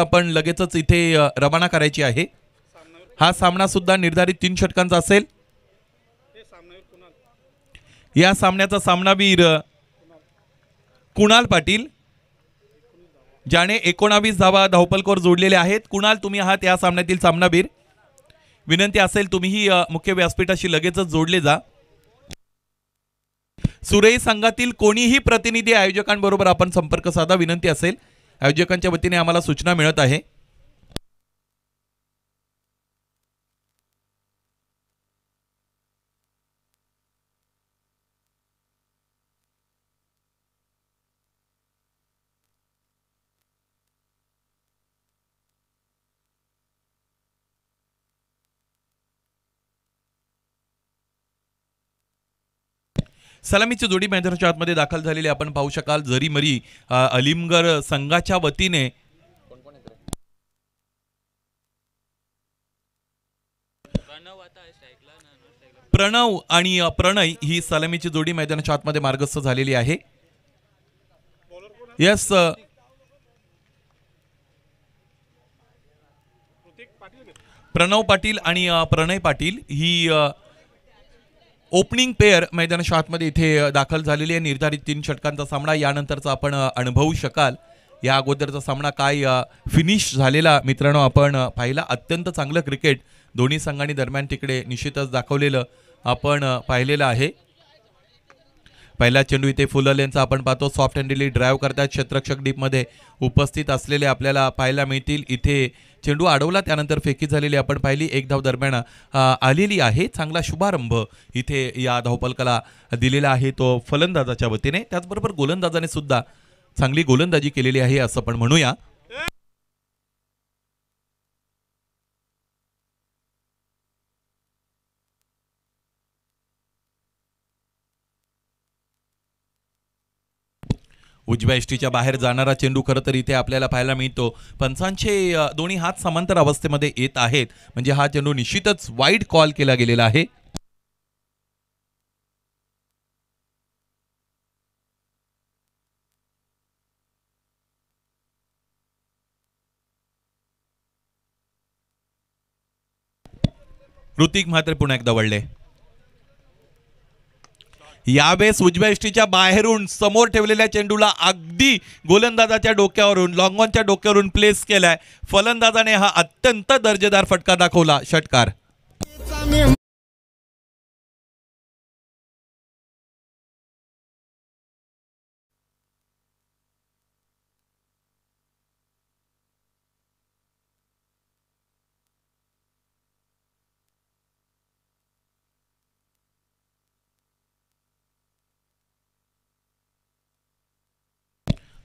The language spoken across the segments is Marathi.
आपण लगेचच इथे रवाना करायची आहे हा सामना सुद्धा निर्धारित तीन षटकांचा असेल या सामन्याचा सामनावीर कुणाल पाटील ज्याने एकोणावीस धावा धावपलकोर जोडलेले आहेत कुणाल तुम्ही आहात या सामन्यातील सामनावीर विनंती असेल तुम्हीही मुख्य व्यासपीठाशी लगेचच जोडले जा सुरई संघातील कोणीही प्रतिनिधी आयोजकांबरोबर आपण संपर्क साधा विनंती असेल आयोजकांच्या वतीने आम्हाला सूचना मिळत आहे सलामीची जोडी मैदानाच्या आतमध्ये दाखल झालेली आपण पाहू शकाल जरी मरी अलिमगर संघाच्या वतीने प्रणव आणि प्रणय ही सलामीची जोडी मैदानाच्या आतमध्ये मार्गस्थ झालेली आहे यस प्रणव पाटील आणि प्रणय पाटील ही ओपनिंग पेअर मैदानाच्या आतमध्ये इथे दाखल झालेली आहे निर्धारित तीन षटकांचा सामना यानंतरचा आपण अनुभवू शकाल या अगोदरचा सामना काय फिनिश झालेला मित्रांनो आपण पाहिला अत्यंत चांगलं क्रिकेट दोन्ही संघांनी दरम्यान तिकडे निश्चितच दाखवलेलं आपण पाहिलेलं आहे पहिला चेंडू इथे फुलल यांचा आपण पाहतो सॉफ्ट हँडली ड्राईव्ह करतात क्षेत्रक्षक डीपमध्ये उपस्थित असलेले आपल्याला पाहायला मिळतील इथे चेंडू अडवला त्यानंतर फेकी झालेली आपण पाहिली एक धाव दरम्यान आलेली आहे चांगला शुभारंभ इथे या धावपलकाला दिलेला आहे तो फलंदाजाच्या वतीने त्याचबरोबर गोलंदाजाने सुद्धा चांगली गोलंदाजी केलेली आहे असं आपण म्हणूया उजव्या इष्टीच्या बाहेर जाणारा चेंडू खरं तर इथे आपल्याला पाहायला मिळतो पंचांचे दोन्ही हात समांतर अवस्थेमध्ये येत आहेत म्हणजे हा चेंडू निश्चितच वाईट कॉल केला गेलेला आहे ऋतिक मात्र पुन्हा एकदा वळले यावेळेस उजव्या इष्टीच्या बाहेरून समोर ठेवलेल्या चेंडूला अगदी गोलंदाजाच्या डोक्यावरून लॉंगॉनच्या डोक्यावरून प्लेस केलाय फलंदाजाने हा अत्यंत दर्जेदार फटका दाखवला षटकार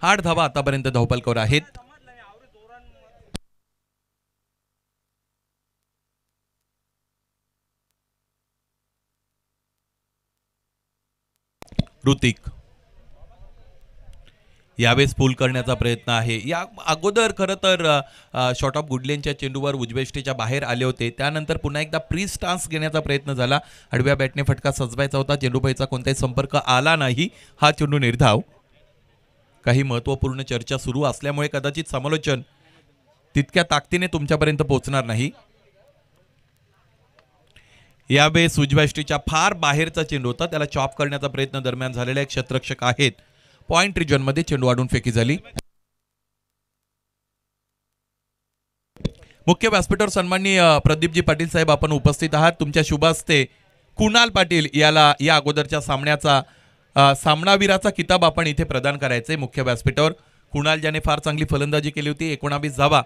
आठ धावा आतापर्यंत धावपालकर आहेत ऋतिक यावेळेस पूल करण्याचा प्रयत्न आहे या अगोदर खरं तर शॉर्ट ऑफ गुडलेनच्या चेंडूवर उजवेष्टीच्या बाहेर आले होते त्यानंतर पुन्हा एकदा प्री स्टान्स घेण्याचा प्रयत्न झाला आडव्या बॅटने फटका सजवायचा होता चेंडूबाईचा कोणताही संपर्क आला नाही हा चेंडू निर्धाव काही महत्त्वपूर्ण चर्चा सुरू असल्यामुळे कदाचित समालोचन तितक्या ताकदीने तुमच्यापर्यंत पोहोचणार नाही यावेळेस उजव्या फार बाहेरचा चेंडू होता त्याला चॉप करण्याचा प्रयत्न दरम्यान झालेला एक क्षेत्रक्षक आहेत पॉईंट रिजनमध्ये चेंडू आडून फेकी झाली मुख्य व्यासपीठावर सन्माननीय प्रदीपजी पाटील साहेब आपण उपस्थित आहात तुमच्या शुभास्ते कुणाल पाटील याला या अगोदरच्या सामन्याचा सामनावीराचा किताब आपण इथे प्रदान करायचे मुख्य व्यासपीठावर कुणाल ज्याने फार चांगली फलंदाजी केली होती एकोणावीस जावा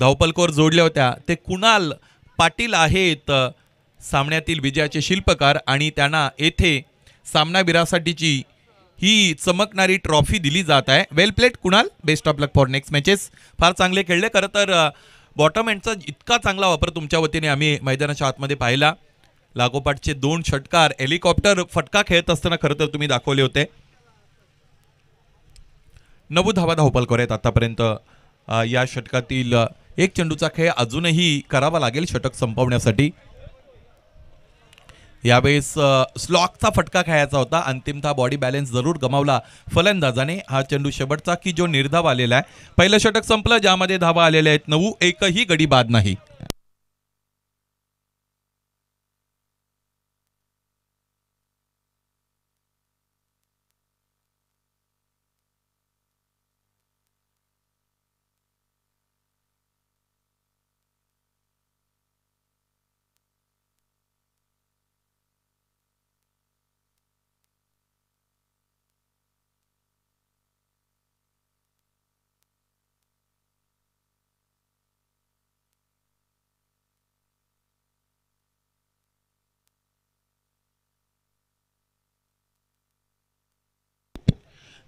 धावपलकोर जोडल्या होत्या ते कुणाल पाटील आहेत सामन्यातील विजयाचे शिल्पकार आणि त्यांना येथे सामनावीरासाठीची ही चमकणारी ट्रॉफी दिली जात आहे well played Kunal best of luck for next matches फार चांगले खेळले खरं तर बॉटम एंडचा इतका चांगला वापर तुमच्या वतीने आम्ही मैदानाच्या आतमध्ये पाहिला लागोपाठचे दोन षटकार हेलिकॉप्टर फटका खेळत असताना खरं तर तुम्ही दाखवले होते नऊ धावा धावपालकर आहेत आतापर्यंत या षटकातील एक चेंडूचा खेळ अजूनही करावा लागेल षटक संपवण्यासाठी यावेळेस स्लॉकचा फटका खेळायचा होता अंतिमतः बॉडी बॅलेन्स जरूर गमावला फलंदाजाने हा चेंडू शेवटचा की जो निर्धाव आलेला आहे पहिलं षटक संपलं ज्यामध्ये धावा आलेले आहेत नऊ एकही गडी बाद नाही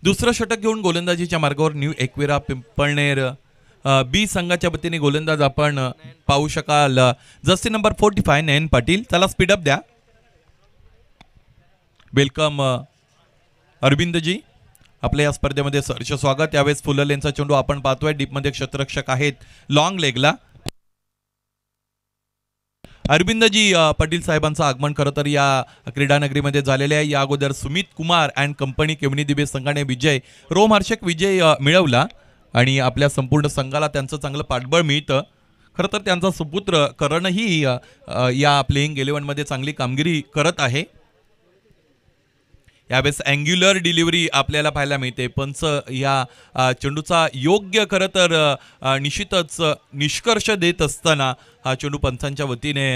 दुसरं षटक घेऊन गोलंदाजीच्या मार्गावर न्यू एक्वेरा पिंपळनेर बी संघाच्या वतीने गोलंदाज आपण पाहू शकाल जस्ती number forty five Nayan Patil त्याला स्पीडअप द्या वेलकम अरविंदजी आपल्या या स्पर्धेमध्ये सरचं स्वागत यावेळेस फुलर लेनचा चेंडू आपण पाहतोय डीपमध्ये क्षेत्ररक्षक आहेत लाँग लेगला अरविंदजी पाटील साहेबांचं आगमन खरं तर या क्रीडानगरीमध्ये झालेले आहे या अगोदर सुमित कुमार अँड कंपनी केवनी दिबे संघाने विजय रोमहर्षक विजय मिळवला आणि आपल्या संपूर्ण संघाला त्यांचं चांगलं पाठबळ मिळतं खरं तर त्यांचा सुपुत्र करणही या प्लेईंग इलेव्हनमध्ये चांगली कामगिरी करत आहे यावेळेस अँग्युलर डिलिव्हरी आपल्याला पाहायला मिळते पंच या चेंडूचा योग्य खरं तर निश्चितच निष्कर्ष देत असताना हा चेंडू पंचांच्या वतीने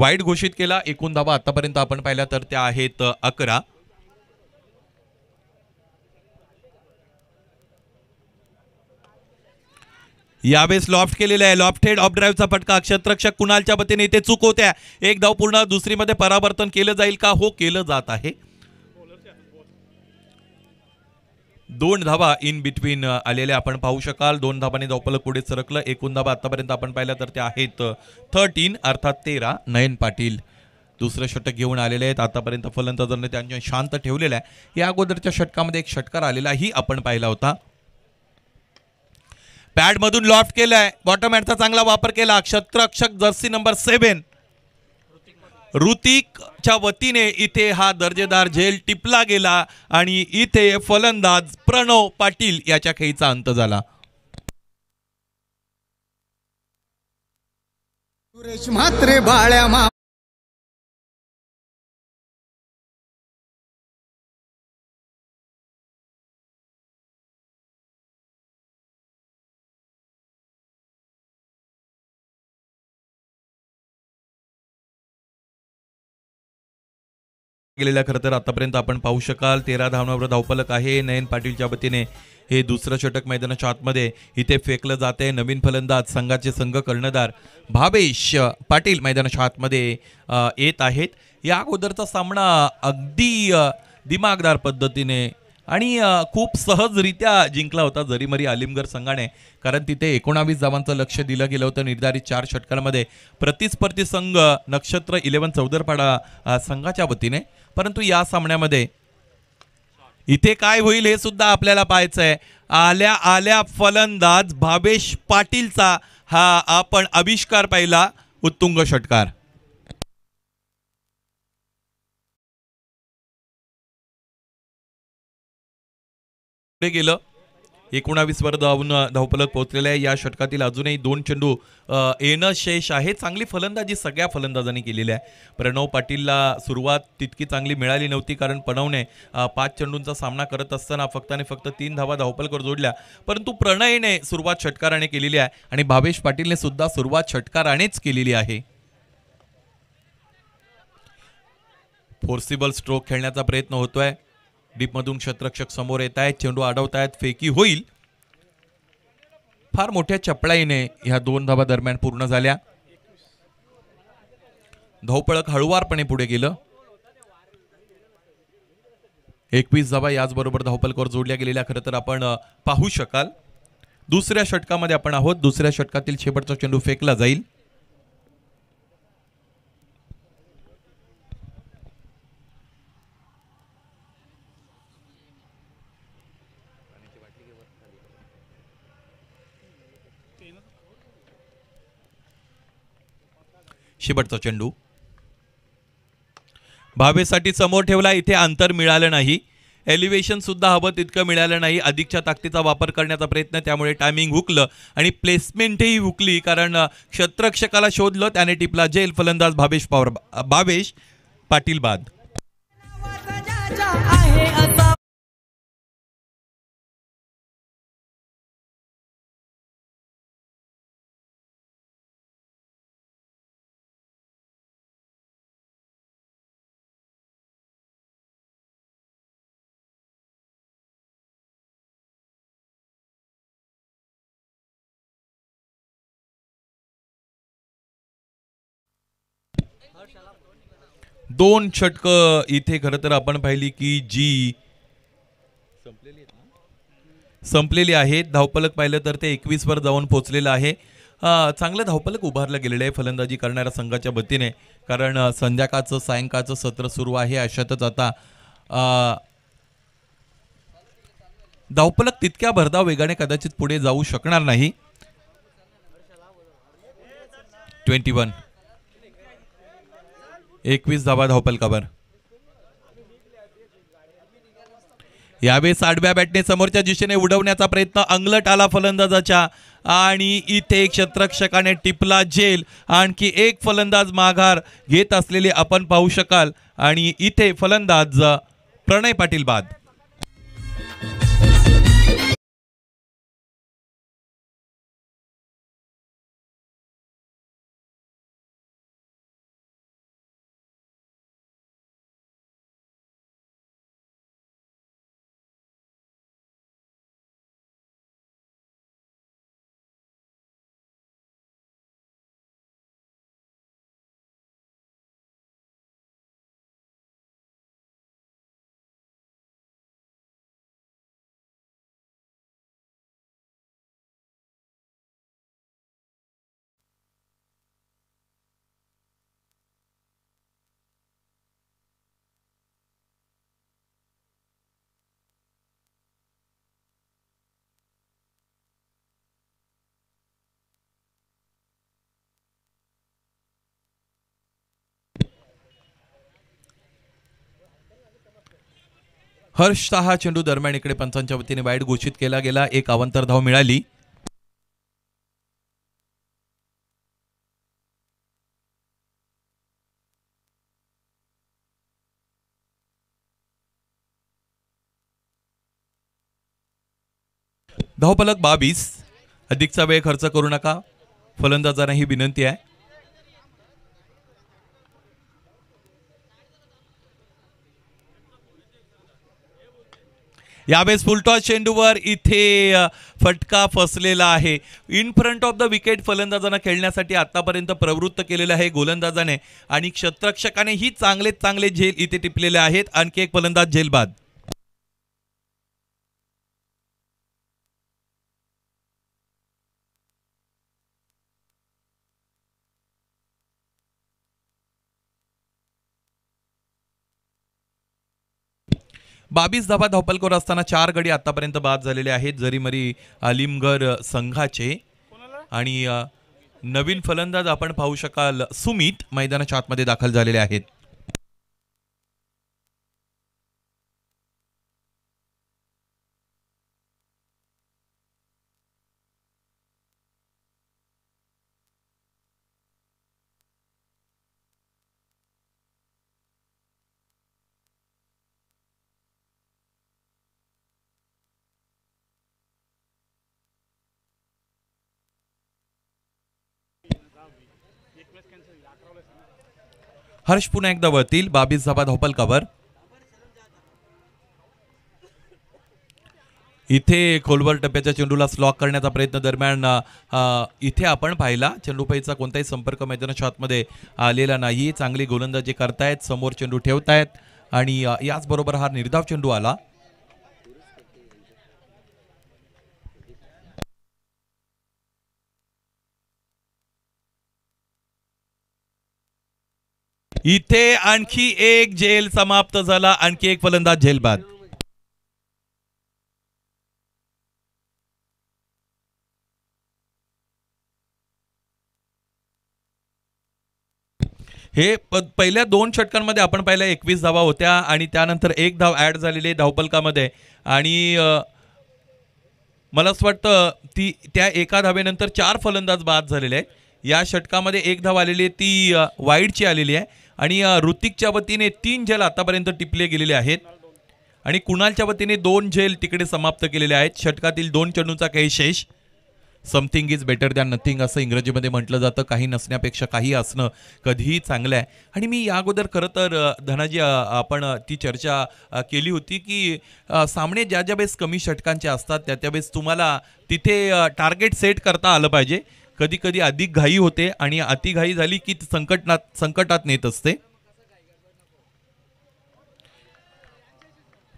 वाईट घोषित केला एकूण धावा आतापर्यंत आपण पाहिल्या तर त्या आहेत अकरा यावेळेस लॉफ्ट केलेला आहे लॉफ्ट हेड ऑफ ड्राईव्हचा फटका क्षेत्रक्षक कुणालच्या वतीने इथे चूक होत्या एक धाव पूर्ण दुसरीमध्ये परावर्तन केलं जाईल का हो केलं जात आहे दोन धावा इन बिटवीन आलेले आपण पाहू शकाल दोन धाबाने धावपलं पुढे सरकलं एकूण धाबा आतापर्यंत आपण पाहिलं तर ते आहेत थर्टीन अर्थात तेरा नयन पाटील दुसरं षटक घेऊन आलेले आहेत आतापर्यंत फलंदाजांनी त्यांच्या शांत ठेवलेलं आहे या अगोदरच्या षटकामध्ये एक षटकार आलेलाही आपण पाहिला होता पॅडमधून लॉफ्ट केलाय बॉटम हॅडचा चांगला वापर केला क्षत्रक्षक जर्सी नंबर सेव्हन ऋतिकच्या वतीने इथे हा दर्जेदार झेल टिपला गेला आणि इथे फलंदाज प्रणव पाटील याच्या खेळीचा अंत झाला सुरेश मात्रे बाळ्या गेलेल्या खरं तर आतापर्यंत आपण पाहू शकाल तेरा धावण्यावर धावपलक आहे नयन पाटीलच्या वतीने हे दुसरं षटक मैदानाच्या आतमध्ये इथे फेकलं जात आहे नवीन फलंदाज संघाचे संघ कर्णधार भावेश पाटील मैदानाच्या आतमध्ये येत आहेत या अगोदरचा सामना अगदी दिमागदार पद्धतीने आणि खूप सहजरित्या जिंकला होता जरीमरी आलिमगर संघाने कारण तिथे एकोणावीस धावांचं लक्ष दिलं गेलं होतं निर्धारित चार षटकांमध्ये प्रतिस्पर्धी संघ नक्षत्र इलेवन चौदरपाडा संघाच्या वतीने परंतु या सामन्यामध्ये इथे काय होईल हे सुद्धा आपल्याला पाहायचं आहे आल्या आल्या फलंदाज भावेश पाटीलचा हा आपण आविष्कार पाहिला उत्तुंग षटकार गेलं वर धावून धावपलक पोहोचलेले आहे या षटकातील अजूनही दोन चेंडू येणं शेष आहे चांगली फलंदाजी सगळ्या फलंदाजांनी केलेली आहे प्रणव पाटीलला सुरुवात तितकी चांगली मिळाली नव्हती कारण प्रणवने पाच चेंडूंचा सामना करत असताना फक्त आणि फक्त तीन धावा धावपलकर जोडल्या परंतु प्रणयने सुरुवात षटकाराने केलेली आहे आणि भावेश पाटीलने सुद्धा सुरुवात षटकारानेच केलेली आहे फोर्सिबल स्ट्रोक खेळण्याचा प्रयत्न होतोय डीपमधून क्षत्रक्षक समोर येत आहेत चेंडू आहेत फेकी होईल फार मोठ्या चपळाईने ह्या दोन धाबा दरम्यान पूर्ण झाल्या धावपळक हळुवारपणे पुढे गेलं एकवीस धावा याचबरोबर धावपलकावर जोडल्या गेलेल्या खरं तर आपण पाहू शकाल दुसऱ्या षटकामध्ये आपण आहोत दुसऱ्या षटकातील शेवटचा चेंडू फेकला जाईल शेवटचा चेंडू भावेसाठी समोर ठेवला इथे अंतर मिळालं नाही एलिव्हेशन सुद्धा हवं तितकं मिळालं नाही अधिकच्या ताकदीचा वापर करण्याचा प्रयत्न त्यामुळे टायमिंग हुकलं आणि प्लेसमेंटही हुकली कारण क्षत्रक्षकाला शोधलं त्याने टिपला जेल फलंदाज भावेश पवार भावेश पाटील बाद दोन षटक इथे खर तर आपण पाहिली की जी संपलेली आहे धावपलक पाहिलं तर ते एकवीसवर जाऊन पोचलेलं आहे चांगलं धावपलक उभारलं गेलेलं आहे फलंदाजी करणाऱ्या संघाच्या वतीने कारण संध्याकाळचं सायंकाळचं सत्र सुरू आहे अशातच आता धावपलक तितक्या भरधाव वेगाने कदाचित पुढे जाऊ शकणार नाही ट्वेंटी वन एकवीस धावा खबर यावेळेस आडव्या बॅटने समोरच्या दिशेने उडवण्याचा प्रयत्न अंगलट आला फलंदाजाच्या आणि इथे क्षेत्रक्षकाने टिपला जेल आणखी एक फलंदाज माघार घेत असलेले आपण पाहू शकाल आणि इथे फलंदाज प्रणय पाटील बाद हर्ष हा चेंडू दरम्यान इकडे पंचांच्या वतीने वाईट घोषित केला गेला एक अवंतर धाव मिळाली धावपलक बावीस अधिकचा वेळ खर्च करू नका फलंदाजांना ही विनंती आहे यावेळेस फुलटॉस चेंडूवर इथे फटका फसलेला आहे in front of the wicket फलंदाजांना खेळण्यासाठी आतापर्यंत प्रवृत्त केलेलं आहे गोलंदाजाने आणि क्षत्रक्षकाने ही चांगले चांगले झेल इथे टिपलेले आहेत आणखी एक फलंदाज झेलबाद बावीस धावा करत असताना चार गडी आतापर्यंत बाद झालेले आहेत जरीमरी अलिमगर संघाचे आणि नवीन फलंदाज आपण पाहू शकाल सुमित मैदानाच्या आतमध्ये दाखल झालेले आहेत हर्ष पुन्हा एकदा वळतील बावीस कवर इथे खोलवर टप्प्याच्या चेंडूला स्लॉक करण्याचा प्रयत्न दरम्यान इथे आपण पाहिला चेंडूपाईचा कोणताही संपर्क मैदानाच्या मध्ये आलेला नाही चांगली गोलंदाजी करतायत समोर चेंडू ठेवतायत आणि याचबरोबर हा निर्धाव चेंडू आला इथे आणखी एक झेल समाप्त झाला आणखी एक फलंदाज झेलबाद हे पहिल्या दोन षटकांमध्ये आपण पहिल्या एकवीस धावा होत्या आणि त्यानंतर एक धाव ॲड झालेली आहे धावपलकामध्ये आणि मला असं वाटतं ती त्या एका धावेनंतर चार फलंदाज बाद झालेले आहेत या षटकामध्ये एक धाव आलेली आहे ती वाईडची आलेली आहे आणि ऋतिकच्या वतीने तीन झेल आतापर्यंत टिपले गेलेले आहेत आणि कुणालच्या वतीने दोन झेल तिकडे समाप्त केलेले आहेत षटकातील दोन चेंडूंचा काही शेष something is better than nothing असं इंग्रजीमध्ये म्हटलं जातं काही नसण्यापेक्षा काही असणं कधीही चांगलं आहे आणि मी या अगोदर खरं तर धनाजी आपण ती चर्चा केली होती की सामने ज्या ज्या वेळेस कमी षटकांचे असतात त्या त्यावेळेस तुम्हाला तिथे टार्गेट सेट करता आलं पाहिजे कधी कधी अधिक घाई होते आणि अतिघाई झाली की संकटात संकटात नेत असते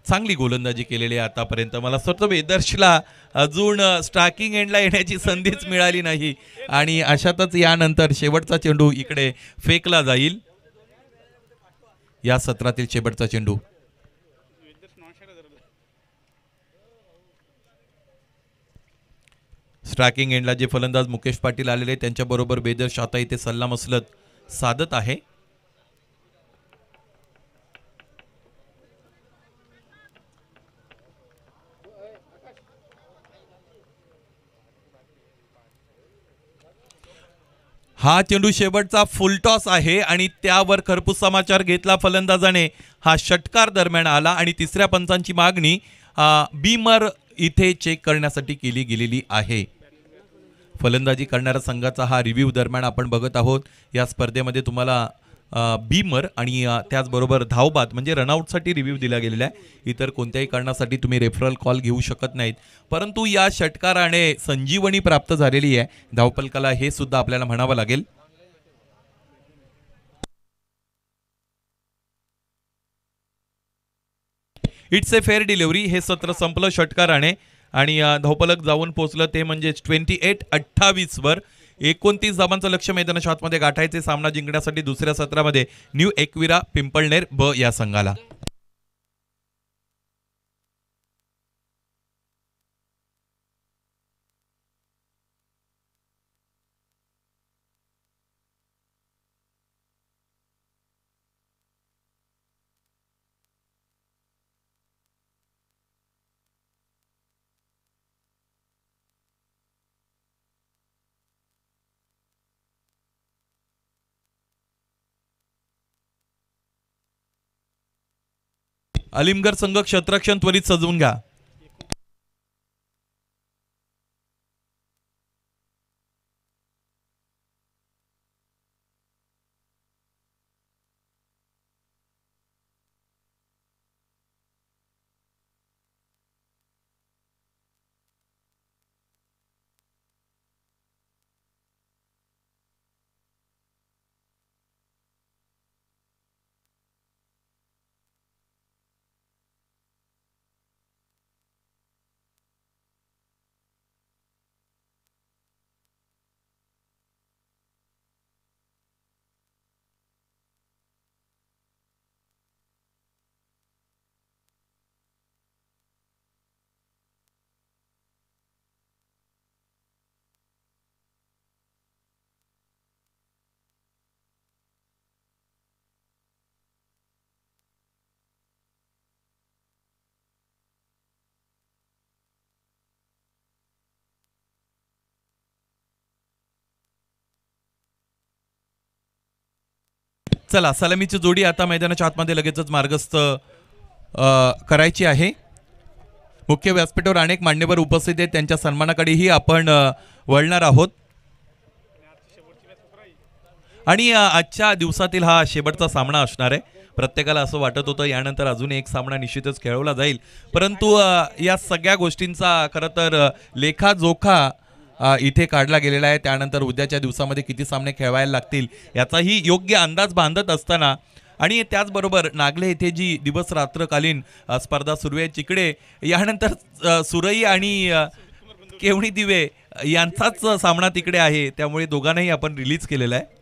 चांगली गोलंदाजी केलेली आहे आतापर्यंत मला स्वतः वेदर्शला अजून स्ट्राकिंग एंडला येण्याची संधीच मिळाली नाही आणि अशातच यानंतर शेवटचा चेंडू इकडे फेकला जाईल या सत्रातील शेवटचा चेंडू स्ट्रॅकिंग एंडला जे फलंदाज मुकेश पाटील आलेले त्यांच्याबरोबर बेदर शाता इथे मसलत साधत आहे हा चेंडू शेवटचा फुलटॉस आहे आणि त्यावर खरपूस समाचार घेतला फलंदाजाने हा षटकार दरम्यान आला आणि तिसऱ्या पंचांची मागणी बीमर इथे चेक करण्यासाठी केली गेलेली आहे फलंदाजी करणाऱ्या संघाचा हा रिव्ह्यू दरम्यान आपण बघत आहोत या स्पर्धेमध्ये तुम्हाला बीमर आणि त्याचबरोबर धावबाद म्हणजे रनआउटसाठी रिव्ह्यू दिला गेलेला आहे इतर कोणत्याही कारणासाठी तुम्ही रेफरल कॉल घेऊ शकत नाहीत परंतु या षटकाराने संजीवनी प्राप्त झालेली आहे धावपलकाला हे सुद्धा आपल्याला म्हणावं लागेल इट्स ए फेअर डिलिव्हरी हे सत्र संपलं षटकाराने आणि धावपलक जाऊन पोहोचलं ते म्हणजे ट्वेंटी एट अठ्ठावीस वर एकोणतीस धावांचं लक्ष मैदानाच्या मध्ये गाठायचे सामना जिंकण्यासाठी दुसऱ्या सत्रामध्ये न्यू एकविरा पिंपळनेर ब या संघाला अलिमगर संघ क्षेत्रक्षण त्वरित सजवून घ्या चला सलामीची जोडी आता मैदानाच्या आतमध्ये लगेचच मार्गस्थ करायची आहे मुख्य व्यासपीठावर अनेक मान्यवर उपस्थित आहेत त्यांच्या सन्मानाकडेही आपण वळणार आहोत आणि आजच्या दिवसातील हा शेवटचा सामना असणार आहे प्रत्येकाला असं वाटत होतं यानंतर अजून एक सामना निश्चितच खेळवला जाईल परंतु या सगळ्या गोष्टींचा खरं तर लेखाजोखा इथे काढला गेलेला आहे त्यानंतर उद्याच्या दिवसामध्ये किती सामने खेळवायला लागतील याचाही योग्य अंदाज बांधत असताना आणि त्याचबरोबर नागले येथे जी दिवस रात्रकालीन स्पर्धा सुरू आहे तिकडे यानंतर सुरई आणि केवणी दिवे यांचाच सामना तिकडे आहे त्यामुळे दोघांनाही आपण रिलीज केलेला आहे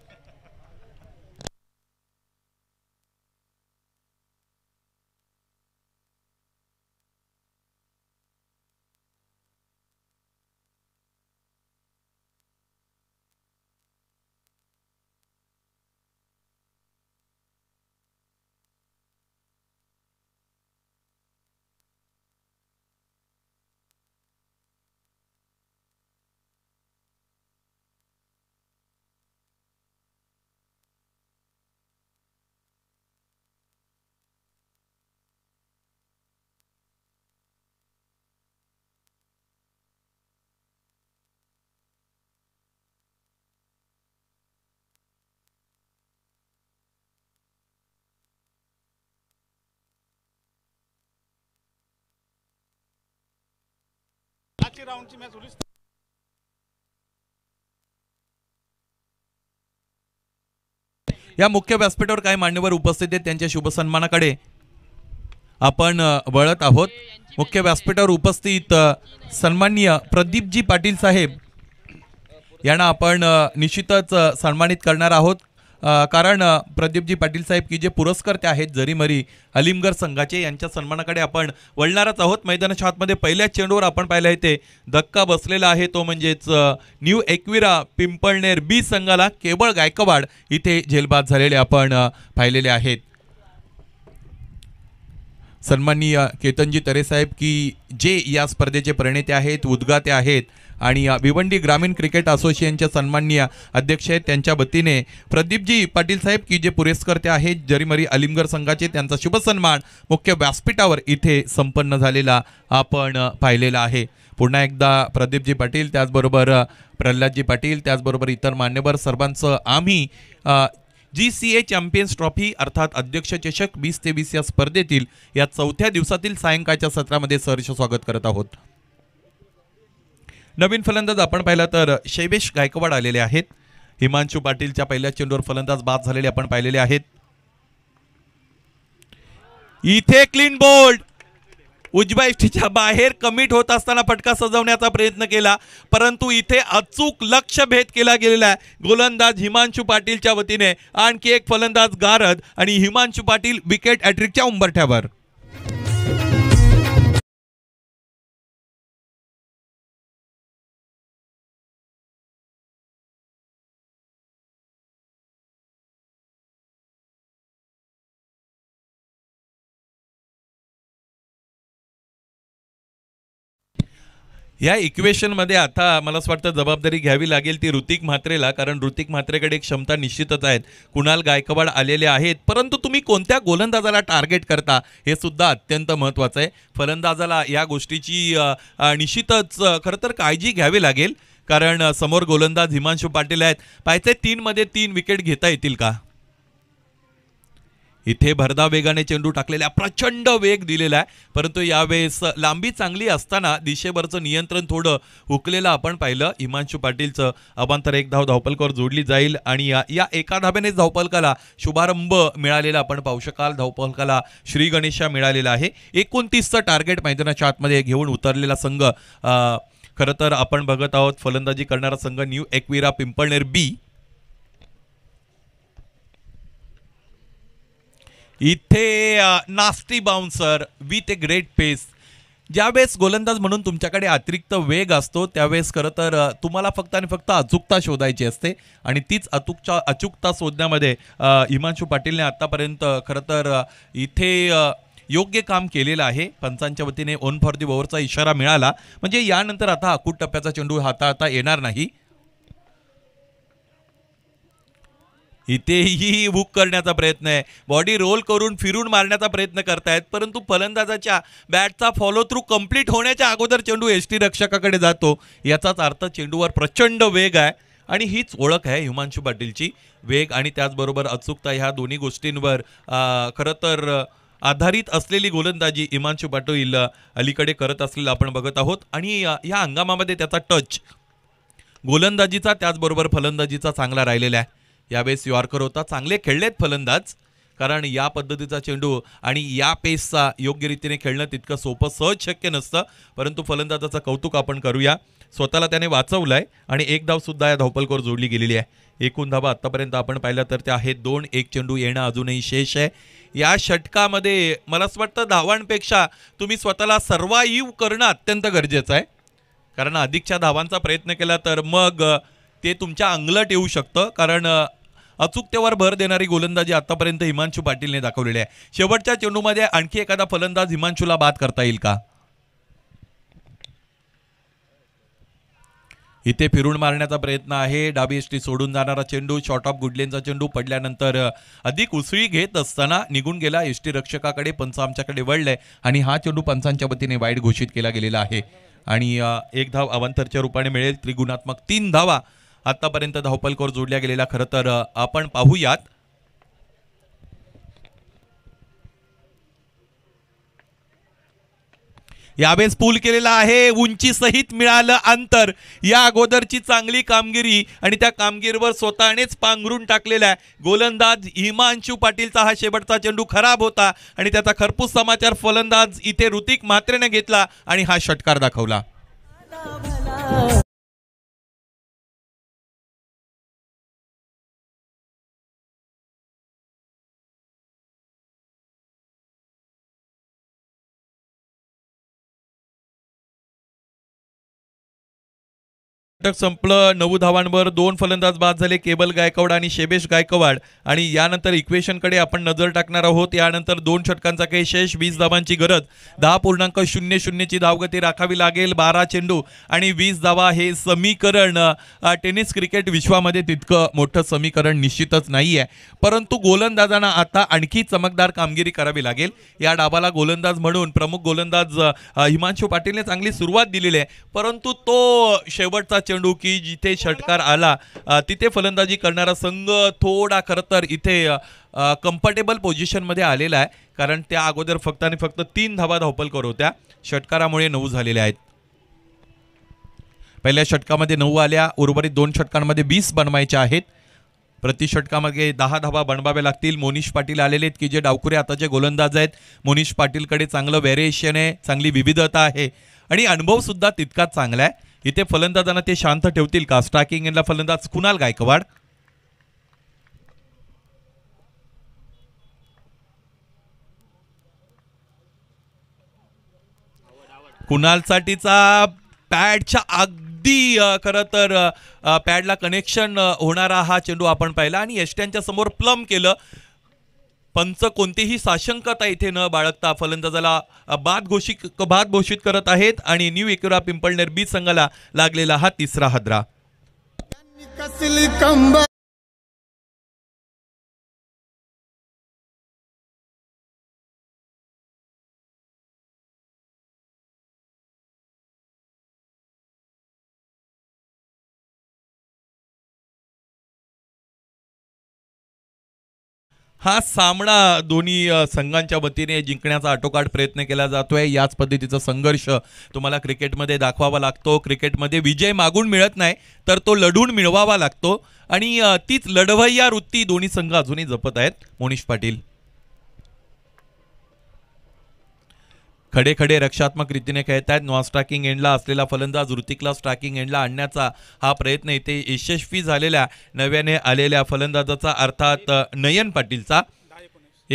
मॅच या मुख्य व्यासपीठावर काही मान्यवर उपस्थित आहेत त्यांच्या शुभसन्मानाकडे आपण वळत आहोत मुख्य व्यासपीठावर उपस्थित सन्माननीय प्रदीपजी पाटील साहेब यांना आपण निश्चितच सन्मानित करणार आहोत कारण प्रदीपजी पाटील साहेब की जे पुरस्कर्ते आहेत जरीमरी अलिमगर संघाचे यांच्या सन्मानाकडे आपण वळणारच आहोत मैदानाच्या आतमध्ये पहिल्याच चेंडूवर आपण पाहिलं आहे ते धक्का बसलेला आहे तो म्हणजेच न्यू एक्विरा पिंपळनेर बी संघाला केवळ गायकवाड इथे झेलबाद झालेले आपण पाहिलेले आहेत सन्माननीय केतनजी तरेसाहेब की जे या स्पर्धेचे प्रणेते आहेत उद्गाते आहेत आणि भिवंडी ग्रामीण क्रिकेट असोसिएशनचे सन्माननीय अध्यक्ष आहेत त्यांच्या वतीने प्रदीपजी पाटील साहेब की जे पुरस्कर्ते आहेत जरीमरी अलिमगर संघाचे त्यांचा शुभसन्मान मुख्य व्यासपीठावर इथे संपन्न झालेला आपण पाहिलेला आहे पुन्हा एकदा प्रदीपजी पाटील त्याचबरोबर प्रल्हादजी पाटील त्याचबरोबर इतर मान्यवर सर्वांचं आम्ही G C A champions trophy अर्थात अध्यक्ष चषक वीस ते वीस या स्पर्धेतील या चौथ्या दिवसातील सायंकाळच्या सत्रामध्ये सहर्ष स्वागत करत आहोत नवीन फलंदाज आपण पाहिला तर शैवेश गायकवाड आलेले आहेत हिमांशू पाटीलच्या पहिल्या चेंडूवर फलंदाज बाद झालेले आपण पाहिलेले आहेत इथे क्लीन बोल्ड उजव्या बाहेर कमिट होत असताना फटका सजवण्याचा प्रयत्न केला परंतु इथे अचूक लक्ष भेद केला गेलेला आहे गोलंदाज हिमांशू पाटीलच्या वतीने आणखी एक फलंदाज गारद आणि हिमांशू पाटील विकेट अॅट्रिकच्या उंबरठ्यावर या इक्वेशनमध्ये आता मला असं वाटतं जबाबदारी घ्यावी लागेल ती ऋतिक म्हात्रेला कारण ऋतिक म्हात्रेकडे एक क्षमता निश्चितच आहेत कुणाल गायकवाड आलेले आहेत परंतु तुम्ही कोणत्या गोलंदाजाला टार्गेट करता हे सुद्धा अत्यंत महत्त्वाचं आहे फलंदाजाला या गोष्टीची निश्चितच खरं तर काळजी घ्यावी लागेल कारण समोर गोलंदाज हिमांशु पाटील आहेत पाहिजे तीनमध्ये तीन विकेट घेता येतील का इथे भरधा वेगाने चेंडू टाकलेला प्रचंड वेग दिलेला आहे परंतु यावेळेस लांबी चांगली असताना दिशेभरचं नियंत्रण थोडं हुकलेलं आपण पाहिलं हिमांशू पाटीलचं अभांतर एक धाव धावपलकर जोडली जाईल आणि या या एका धाब्यानेच धावपलकाला शुभारंभ मिळालेला आपण पाहू शकाल धावपलकाला श्री गणेशा मिळालेला आहे एकोणतीसचं टार्गेट मैदानाच्या आतमध्ये घेऊन उतरलेला संघ खरं तर आपण बघत आहोत फलंदाजी करणारा संघ न्यू एक्विरा पिंपळनेर बी इथे nasty bouncer with a great pace ज्यावेळेस गोलंदाज म्हणून तुमच्याकडे अतिरिक्त वेग असतो त्यावेळेस खरं तर तुम्हाला फक्त आणि फक्त अचूकता शोधायची असते आणि तीच अचूकच्या अचूकता शोधण्यामध्ये हिमांशू पाटीलने आत्तापर्यंत खरं तर इथे योग्य काम केलेलं आहे पंचांच्या वतीने ओन फॉर दी ओव्हरचा इशारा मिळाला म्हणजे यानंतर आता अकूट टप्प्याचा चेंडू हाताळता येणार नाही इथेही हुक करण्याचा प्रयत्न आहे बॉडी रोल करून फिरून मारण्याचा प्रयत्न करतायत परंतु फलंदाजाच्या बॅटचा फॉलो थ्रू कंप्लीट होण्याच्या अगोदर चेंडू एस टी रक्षकाकडे जातो याचाच अर्थ चेंडूवर प्रचंड वेग आहे आणि हीच ओळख आहे हिमांशू पाटीलची वेग आणि त्याचबरोबर अचूकता ह्या दोन्ही गोष्टींवर खरं तर आधारित असलेली गोलंदाजी हिमांशू पाटील अलीकडे करत असलेलं आपण बघत आहोत आणि या हंगामामध्ये त्याचा टच गोलंदाजीचा त्याचबरोबर फलंदाजीचा चांगला राहिलेला आहे यावेळेस युआरकर होता चांगले खेळलेत फलंदाज कारण या पद्धतीचा चेंडू आणि या पेसचा योग्य रीतीने खेळणं तितकं सोपं सहज शक्य नसतं परंतु फलंदाजाचं कौतुक आपण करूया स्वतःला त्याने वाचवलं आहे आणि एक धावसुद्धा या धावपलकोर जोडली गेलेली आहे एकूण धावा आत्तापर्यंत आपण पाहिलं तर त्या आहेत दोन एक चेंडू येणं अजूनही शेष आहे या षटकामध्ये मला असं वाटतं धावांपेक्षा तुम्ही स्वतःला सर्वाईव करणं अत्यंत गरजेचं आहे कारण अधिकच्या धावांचा प्रयत्न केला तर मग ते तुमच्या अंगलट येऊ शकतं कारण अचूकतेवर भर देणारी गोलंदाजी आतापर्यंत हिमांशू पाटीलने दाखवलेली आहे शेवटच्या चेंडूमध्ये आणखी एखादा फलंदाज हिमांशूला बाद करता येईल का इथे फिरून मारण्याचा प्रयत्न आहे डाबी टी सोडून जाणारा चेंडू शॉर्ट ऑफ गुडलेनचा चेंडू पडल्यानंतर अधिक उसळी घेत असताना निघून गेला टी रक्षकाकडे पंच आमच्याकडे वळलाय आणि हा चेंडू पंचांच्या वतीने वाईट घोषित केला गेलेला आहे आणि एक धाव अवंतरच्या रूपाने मिळेल त्रिगुणात्मक तीन धावा आतापर्यंत धावपलकोर जोडल्या गेलेला खरं तर आपण पाहूयात यावेळेस पूल केलेला आहे उंची सहित मिळालं अंतर या अगोदरची चांगली कामगिरी आणि त्या कामगिरीवर स्वतःनेच पांघरून टाकलेला आहे गोलंदाज हिमांशू पाटीलचा हा शेवटचा चेंडू खराब होता आणि त्याचा खरपूस समाचार फलंदाज इथे ऋतिक मात्रेने घेतला आणि हा षटकार दाखवला षटक संपलं नऊ धावांवर दोन फलंदाज बाद झाले केबल गायकवाड आणि शेबेश गायकवाड आणि यानंतर इक्वेशनकडे आपण नजर टाकणार आहोत यानंतर दोन षटकांचा काही शेष वीस धावांची गरज दहा पूर्णांक शून्य शून्यची धावगती राखावी लागेल बारा चेंडू आणि वीस धावा हे समीकरण टेनिस क्रिकेट विश्वामध्ये तितकं मोठं समीकरण निश्चितच नाही आहे परंतु गोलंदाजांना आता आणखी चमकदार कामगिरी करावी लागेल या डाबाला गोलंदाज म्हणून प्रमुख गोलंदाज हिमांशू पाटीलने चांगली सुरुवात दिलेली आहे परंतु तो शेवटचा की जिथे षटकार आला तिथे फलंदाजी करणारा संघ थोडा खर तर इथे कम्फर्टेबल मध्ये आलेला आहे कारण त्या अगोदर फक्त आणि फक्त तीन धावा करत होत्या षटकारामुळे नऊ झालेल्या आहेत पहिल्या षटकामध्ये नऊ आल्या उर्वरित दोन षटकांमध्ये वीस बनवायच्या आहेत प्रतिषटकामध्ये दहा धावा बनवावे लागतील मोनिश पाटील आलेले आहेत की जे डावखुरे आताचे गोलंदाज आहेत मोनिश पाटीलकडे चांगलं वेरिएशन आहे चांगली विविधता आहे आणि अनुभवसुद्धा तितकाच चांगला आहे इथे फलंदाजांना ते शांत ठेवतील का स्ट्राकिंग एंडला फलंदाज कुणाल गायकवाड कुणालसाठीचा पॅडच्या अगदी खरं तर पॅडला कनेक्शन होणारा हा चेंडू आपण पाहिला आणि एसट्यांच्या समोर प्लम केलं पंच कोणतीही साशंकता इथे न बाळगता फलंदाजाला बाद घोषित बाद घोषित करत आहेत आणि न्यू एकुरा पिंपळनेर बी संघाला लागलेला हा तिसरा हद्रा. हा सामना दोन्ही संघांच्या वतीने जिंकण्याचा आटोकाट प्रयत्न केला जातोय याच पद्धतीचा संघर्ष तुम्हाला क्रिकेटमध्ये दाखवावा लागतो क्रिकेटमध्ये विजय मागून मिळत नाही तर तो लढून मिळवावा लागतो आणि तीच लढवय्या वृत्ती दोन्ही संघ अजूनही जपत आहेत मोनिश पाटील खडे खडे रक्षात्मक रीतीने आहेत नॉन स्ट्राकिंग एंडला असलेला फलंदाज ऋतिकला स्ट्राकिंग एंडला आणण्याचा हा प्रयत्न इथे यशस्वी झालेल्या नव्याने आलेल्या फलंदाजाचा अर्थात नयन पाटीलचा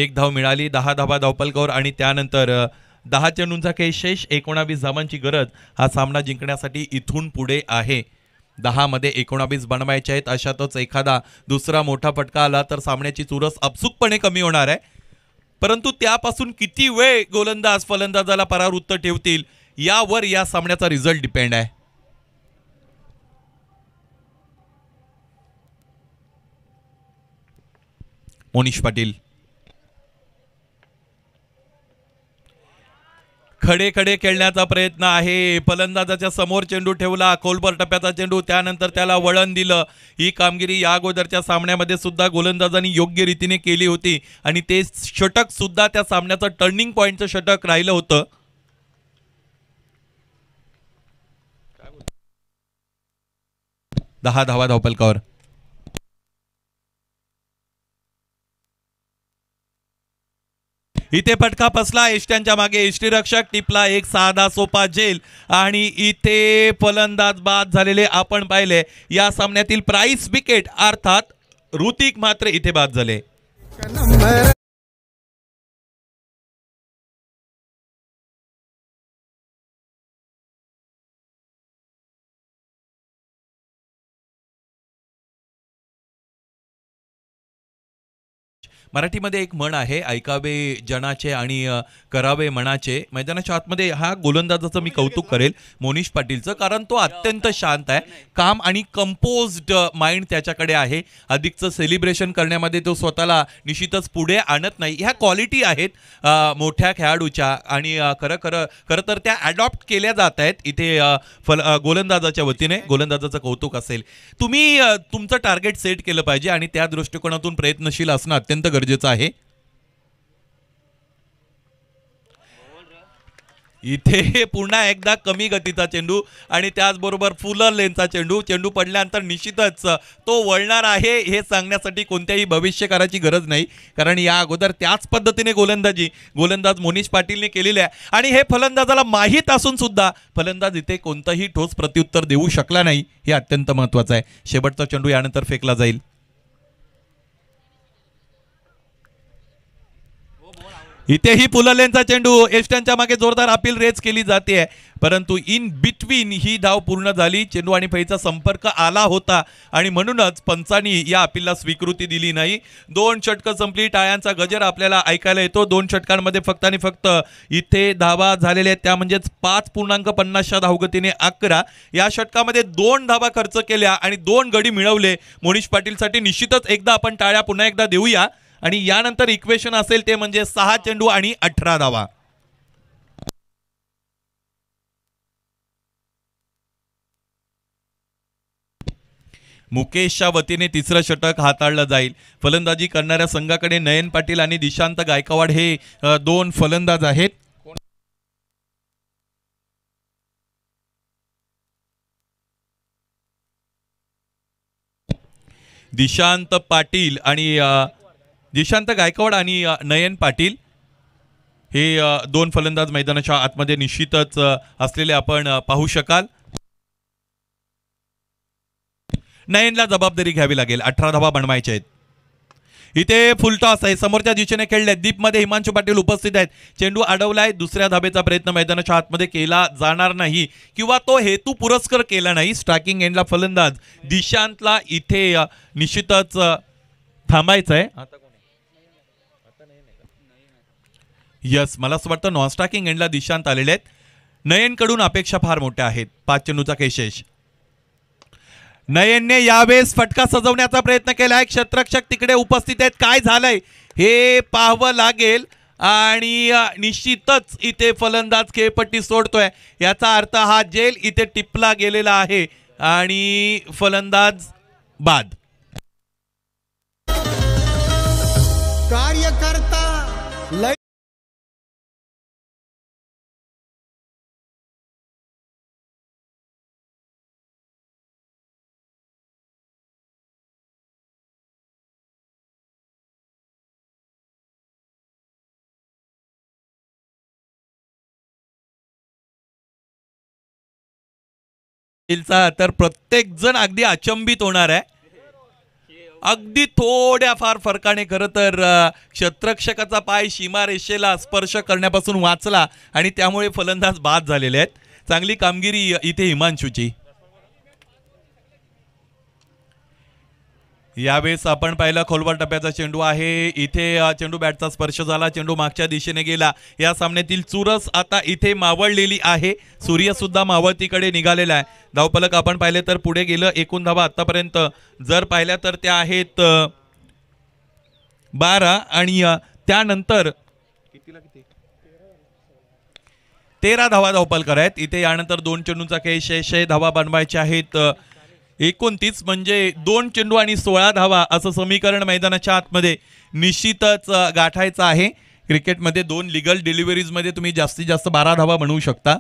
एक धाव मिळाली दहा धावा धावपलगौर आणि त्यानंतर दहा चेंडूंचा काही शेष एकोणावीस धावांची गरज हा सामना जिंकण्यासाठी इथून पुढे आहे दहामध्ये एकोणावीस बनवायचे आहेत अशातच एखादा दुसरा मोठा फटका आला तर सामन्याची चुरस अपसुकपणे कमी होणार आहे परंतु त्यापासून किती वेळ गोलंदाज फलंदाजाला परावृत्त ठेवतील यावर या सामन्याचा रिझल्ट डिपेंड आहे मोनिश पाटील खडे खडे खेळण्याचा प्रयत्न आहे फलंदाजाच्या समोर चेंडू ठेवला खोलभर टप्प्याचा चेंडू त्यानंतर त्याला वळण दिलं ही कामगिरी या अगोदरच्या सामन्यामध्ये सुद्धा गोलंदाजांनी योग्य रीतीने केली होती आणि ते षटक सुद्धा त्या सामन्याचं टर्निंग पॉईंटचं षटक राहिलं होतं दहा धावा धावपलकावर इथे फटका फसला एष्ट्यांच्या मागे एष्टी रक्षक टिपला एक साधा सोपा जेल आणि इथे फलंदाज बाद झालेले आपण पाहिले या सामन्यातील प्राईस विकेट अर्थात ऋतिक मात्र इथे बाद झाले मराठीमध्ये एक म्हण आहे ऐकावे जनाचे आणि करावे मनाचे मैदानाच्या आतमध्ये हा गोलंदाजाचं मी कौतुक करेल मोनिश पाटीलचं कारण तो अत्यंत शांत आहे काम आणि कंपोज्ड माइंड त्याच्याकडे आहे अधिकचं सेलिब्रेशन करण्यामध्ये तो स्वतःला निश्चितच पुढे आणत नाही ह्या क्वालिटी आहेत मोठ्या खेळाडूच्या आणि खरं खरं खरं तर त्या ॲडॉप्ट केल्या जात आहेत इथे फल गोलंदाजाच्या वतीने गोलंदाजाचं कौतुक असेल तुम्ही तुमचं टार्गेट सेट केलं पाहिजे आणि त्या दृष्टिकोनातून प्रयत्नशील असणं अत्यंत गरजेचं गरजेचं आहे इथे पुन्हा एकदा कमी गतीचा चेंडू आणि त्याचबरोबर फुलर लेनचा चेंडू चेंडू पडल्यानंतर निश्चितच तो वळणार आहे हे सांगण्यासाठी कोणत्याही भविष्य करायची गरज नाही कारण या अगोदर त्याच पद्धतीने गोलंदाजी गोलंदाज मोनिश पाटीलने केलेली आहे आणि हे फलंदाजाला माहीत असून सुद्धा फलंदाज इथे कोणताही ठोस प्रत्युत्तर देऊ शकला नाही हे अत्यंत महत्त्वाचं आहे शेवटचा चेंडू यानंतर फेकला जाईल इथेही पुललेंचा चेंडू एस्टनच्या मागे जोरदार अपील रेज केली जाते परंतु इन बिटवीन ही धाव पूर्ण झाली चेंडू आणि फैचा संपर्क आला होता आणि म्हणूनच पंचानी या अपीलला स्वीकृती दिली नाही दोन षटकं संपली टाळ्यांचा गजर आपल्याला ऐकायला येतो दोन षटकांमध्ये फक्त आणि फक्त इथे धावा झालेल्या आहेत त्या म्हणजेच पाच पूर्णांक पन्नासच्या धावगतीने अकरा या षटकामध्ये दोन धावा खर्च केल्या आणि दोन गडी मिळवले मोनिष पाटीलसाठी निश्चितच एकदा आपण टाळ्या पुन्हा एकदा देऊया आणि यानंतर इक्वेशन असेल ते म्हणजे सहा चेंडू आणि अठरा धावा मुकेशच्या वतीने तिसरं षटक हाताळलं जाईल फलंदाजी करणाऱ्या संघाकडे नयन पाटील आणि दिशांत गायकवाड हे दोन फलंदाज आहेत दिशांत पाटील आणि दिशांत गायकवाड आणि नयन पाटील हे दोन फलंदाज मैदानाच्या आतमध्ये निश्चितच असलेले आपण पाहू शकाल नयनला जबाबदारी घ्यावी लागेल अठरा धाबा बनवायचे आहेत इथे फुलटॉस आहे समोरच्या दिशेने खेळले दीपमध्ये हिमांशू पाटील उपस्थित आहेत चेंडू अडवलाय दुसऱ्या धाबेचा प्रयत्न मैदानाच्या आतमध्ये केला जाणार नाही किंवा तो हेतू पुरस्कार केला नाही स्ट्रायकिंग एंडला फलंदाज दिशांतला इथे निश्चितच थांबायचं आहे यस मला असं वाटतं नॉनस्टॉकिंग एंडला दिशांत आलेले आहेत नयनकडून अपेक्षा फार मोठ्या आहेत पाच चेंडूचा केशेष नयनने यावेळेस फटका सजवण्याचा प्रयत्न केला आहे तिकडे उपस्थित आहेत काय झालंय हे पाहावं लागेल आणि निश्चितच इथे फलंदाज खेळपट्टी सोडतोय याचा अर्थ हा जेल इथे टिपला गेलेला आहे आणि फलंदाज बाद हिलचा तर प्रत्येकजण अगदी अचंबित होणार आहे अगदी थोड्या फार फरकाने खरं तर क्षत्रक्षकाचा पाय सीमारेषेला स्पर्श करण्यापासून वाचला आणि त्यामुळे फलंदाज बाद झालेले आहेत चांगली कामगिरी इथे हिमांशूची यावेळेस आपण पाहिलं खोलवर टप्प्याचा चेंडू आहे इथे चेंडू बॅटचा स्पर्श झाला चेंडू मागच्या दिशेने गेला या सामन्यातील चुरस आता इथे मावळलेली आहे सूर्य सुद्धा मावळतीकडे निघालेला आहे धावपलक आपण पाहिले तर पुढे गेलं एकूण धावा आतापर्यंत जर पाहिल्या तर त्या आहेत बारा आणि त्यानंतर कितीला किती तेरा धावा धावपाल आहेत इथे यानंतर दोन चेंडूंचा खेळ शे शे धावा बनवायचे आहेत एकोणतीस म्हणजे दोन चेंडू आणि सोळा धावा असं समीकरण मैदानाच्या आतमध्ये निश्चितच गाठायचं आहे क्रिकेटमध्ये दोन लिगल डिलिव्हरीजमध्ये तुम्ही जास्तीत जास्त बारा धावा बनवू शकता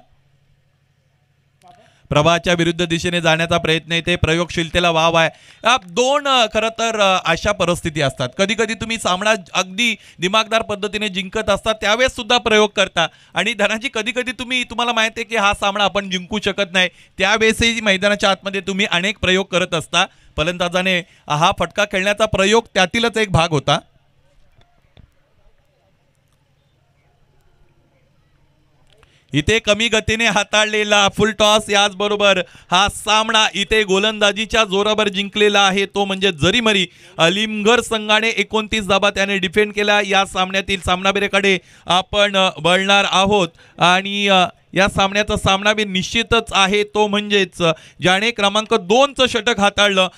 प्रवाहाच्या विरुद्ध दिशेने जाण्याचा प्रयत्न येते प्रयोगशीलतेला वाव आहे दोन खरं तर अशा परिस्थिती असतात कधी कधी तुम्ही सामना अगदी दिमागदार पद्धतीने जिंकत असता त्यावेळेस सुद्धा प्रयोग करता आणि धनाजी कधी कधी तुम्ही तुम्हाला माहिती आहे की हा सामना आपण जिंकू शकत नाही त्यावेळेसही मैदानाच्या आतमध्ये तुम्ही अनेक प्रयोग करत असता फलंदाजाने हा फटका खेळण्याचा प्रयोग त्यातीलच एक भाग होता इथे कमी गतीने हाताळलेला फुल टॉस याचबरोबर हा सामना इथे गोलंदाजीच्या जोरावर जिंकलेला आहे तो म्हणजे जरीमरी अलिमगर संघाने एकोणतीस दाबा त्याने डिफेंड केला या सामन्यातील सामनाबिरेकडे आपण वळणार आहोत आणि या सामन्याचा सामनाबीर निश्चितच आहे तो म्हणजेच ज्याने क्रमांक दोनचं षटक हाताळलं